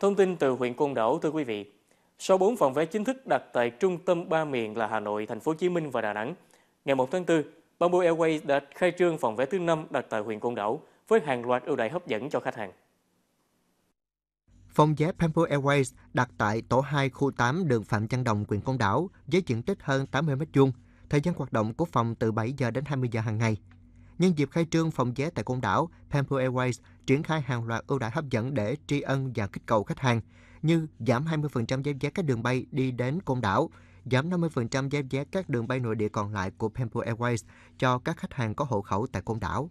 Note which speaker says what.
Speaker 1: Thông tin từ huyện Côn Đảo thưa quý vị. Sau 4 phòng vé chính thức đặt tại trung tâm ba miền là Hà Nội, Thành phố Hồ Chí Minh và Đà Nẵng, ngày 1 tháng 4, Bamboo Airways đã khai trương phòng vé thứ 5 đặt tại huyện Côn Đảo với hàng loạt ưu đãi hấp dẫn cho khách hàng.
Speaker 2: Phòng vé Bamboo Airways đặt tại tổ 2 khu 8 đường Phạm Văn Đồng, huyện Côn Đảo với diện tích hơn 80 m2. Thời gian hoạt động của phòng từ 7 giờ đến 20 giờ hàng ngày. Nhân dịp khai trương phòng vé tại côn đảo, Bamboo Airways triển khai hàng loạt ưu đãi hấp dẫn để tri ân và kích cầu khách hàng như giảm 20% giá vé các đường bay đi đến côn đảo, giảm 50% giá vé các đường bay nội địa còn lại của Bamboo Airways cho các khách hàng có hộ khẩu tại côn đảo.